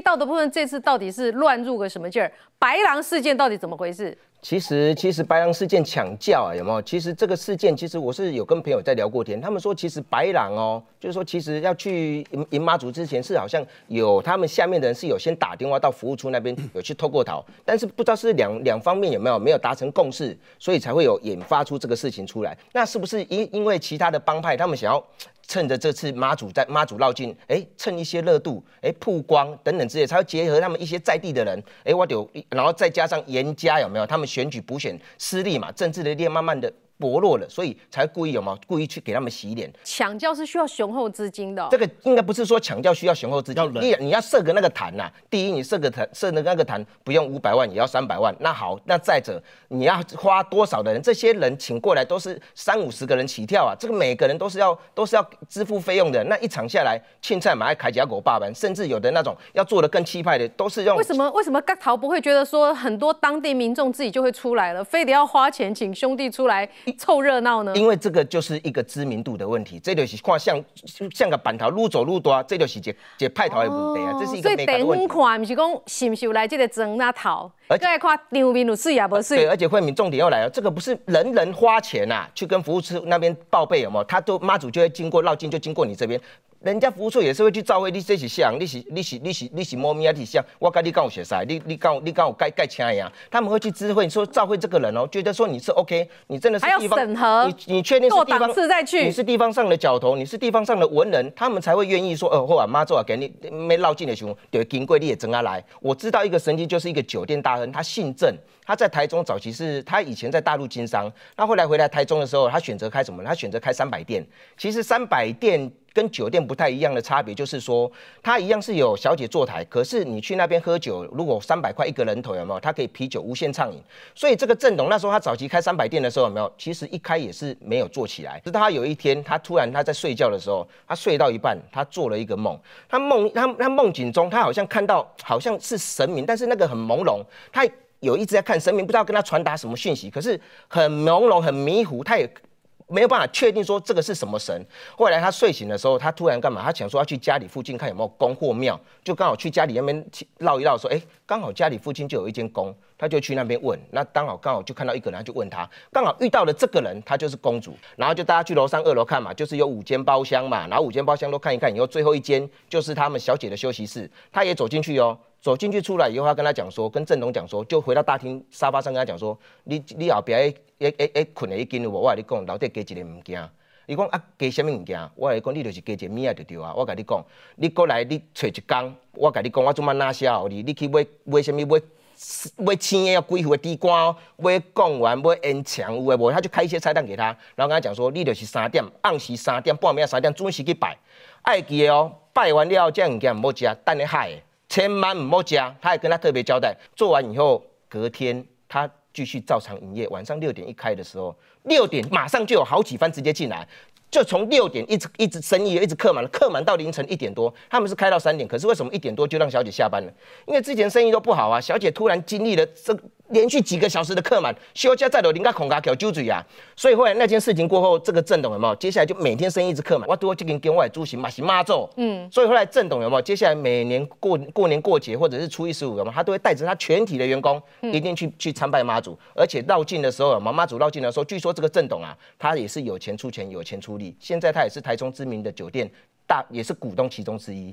道德部分这次到底是乱入个什么劲儿？白狼事件到底怎么回事？其实，其实白狼事件抢教啊，有没有？其实这个事件，其实我是有跟朋友在聊过天，他们说，其实白狼哦，就是说，其实要去银银妈祖之前，是好像有他们下面的人是有先打电话到服务处那边有去偷过逃，但是不知道是两两方面有没有没有达成共识，所以才会有引发出这个事情出来。那是不是因因为其他的帮派他们想要？趁着这次妈祖在妈祖绕境，哎，趁一些热度，哎，曝光等等之类，才要结合他们一些在地的人，哎，我丢，然后再加上严家有没有他们选举补选失利嘛，政治的链慢慢的。薄弱了，所以才故意有吗？故意去给他们洗脸？抢教是需要雄厚资金的。这个应该不是说抢教需要雄厚资金，你你要设个那个坛呐。第一，你设个坛设那个坛不用五百万也要三百万。那好，那再者你要花多少的人？这些人请过来都是三五十个人起跳啊。这个每个人都是要 都是要支付费用的。那一场下来，青菜买铠甲狗霸百，甚至有的那种要做的更气派的，都是用。为什么为什么阿桃不会觉得说很多当地民众自己就会出来了，非得要花钱请兄弟出来？凑热闹呢？因为这个就是一个知名度的问题。这就是看像像个板桃路走路多，这就是解派桃的问对啊。这是一个美感问题。等看，不是讲是不是来这个争那桃？而且看对，而且惠民重点又来了，这个不是人人花钱呐，去跟服务处那边报备有冇？他都妈祖就会经过绕经，就经过你这边。人家服务处也是会去照会，你这是像，你你你你你猫咪啊？你像我跟你讲我写啥？你你讲你讲我盖盖车一样，他们会去知会说，照会这个人哦，觉得说你是 OK，你真的是。整合，你你确定是地方再去？你是地方上的角头，你是地方上的文人，他们才会愿意说，呃，或阿妈做啊，给你没绕进的熊，对，金贵你也整啊来。我知道一个神机，就是一个酒店大亨，他姓郑，他在台中早期是他以前在大陆经商，那后来回来台中的时候，他选择开什么？他选择开三百店。其实三百店。跟酒店不太一样的差别就是说，它一样是有小姐坐台，可是你去那边喝酒，如果三百块一个人头有没有？它可以啤酒无限畅饮。所以这个郑董那时候他早期开三百店的时候有没有？其实一开也是没有做起来。直到他有一天他突然他在睡觉的时候，他睡到一半，他做了一个梦。他梦他他梦境中他好像看到好像是神明，但是那个很朦胧。他有一直在看神明，不知道跟他传达什么讯息，可是很朦胧很迷糊。他也。没有办法确定说这个是什么神。后来他睡醒的时候，他突然干嘛？他想说要去家里附近看有没有宫或庙，就刚好去家里那边绕一绕，说哎，刚好家里附近就有一间宫，他就去那边问。那刚好刚好就看到一个人，他就问他，刚好遇到了这个人，他就是公主。然后就大家去楼上二楼看嘛，就是有五间包厢嘛，然后五间包厢都看一看，以后最后一间就是他们小姐的休息室，他也走进去哟。走进去，出来以后他跟他讲说，跟郑龙讲说，就回到大厅沙发上跟他讲说：“你你后别诶诶诶困诶，一有无？我跟你讲，老弟加一个物件。”伊讲啊，加啥物物件？我跟你讲，你着是加一个物啊，着对啊。我跟你讲，你过来你找一工，我跟你讲，我即嘛那写互你你去买买啥物？买买青诶，要贵妇诶地瓜哦，买贡丸，买烟肠，有诶无？他就开一些菜单给他，然后跟他讲说：“你着是三点，按时三点半，明仔三点准时去拜。爱记诶哦，拜完了后这物件毋好食，等你下诶。千万唔好加，他还跟他特别交代，做完以后隔天他继续照常营业。晚上六点一开的时候，六点马上就有好几番直接进来，就从六点一直一直生意一直客满了，客满到凌晨一点多，他们是开到三点，可是为什么一点多就让小姐下班了？因为之前生意都不好啊，小姐突然经历了这。连续几个小时的客满，休假再多人家恐家叫住嘴啊！所以后来那件事情过后，这个郑董有没有？接下来就每天生意一直客满，我都会去跟跟我爱主神妈神妈做。嗯，所以后来郑董有没有？接下来每年过过年过节或者是初一十五，有没有？他都会带着他全体的员工，一定去去参拜妈祖，而且绕境的时候啊，妈祖绕境的时候，据说这个郑董啊，他也是有钱出钱，有钱出力。现在他也是台中知名的酒店大，也是股东其中之一。